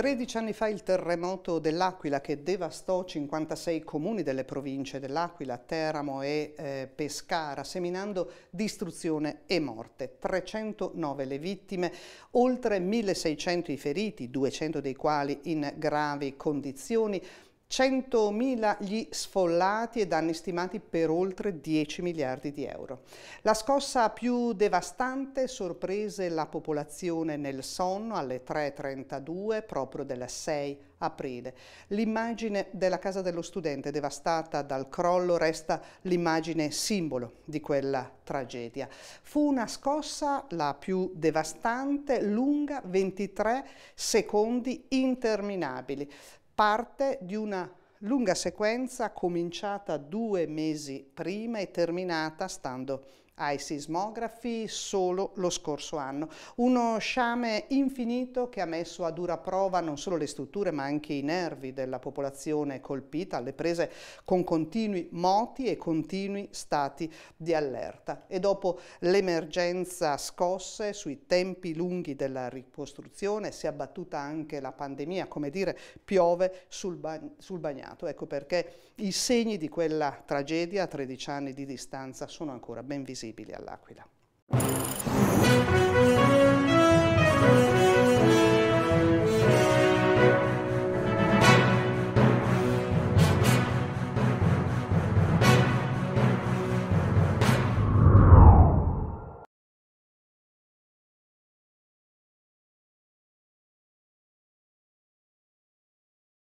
13 anni fa il terremoto dell'Aquila che devastò 56 comuni delle province dell'Aquila, Teramo e eh, Pescara, seminando distruzione e morte. 309 le vittime, oltre 1600 i feriti, 200 dei quali in gravi condizioni. 100.000 gli sfollati e danni stimati per oltre 10 miliardi di euro. La scossa più devastante sorprese la popolazione nel sonno alle 3.32 proprio del 6 aprile. L'immagine della casa dello studente devastata dal crollo resta l'immagine simbolo di quella tragedia. Fu una scossa la più devastante, lunga 23 secondi interminabili parte di una lunga sequenza cominciata due mesi prima e terminata stando ai sismografi solo lo scorso anno. Uno sciame infinito che ha messo a dura prova non solo le strutture ma anche i nervi della popolazione colpita, alle prese con continui moti e continui stati di allerta. E dopo l'emergenza scosse sui tempi lunghi della ricostruzione si è abbattuta anche la pandemia, come dire piove sul, bag sul bagnato. Ecco perché i segni di quella tragedia a 13 anni di distanza sono ancora ben visibili visibili all'Aquila.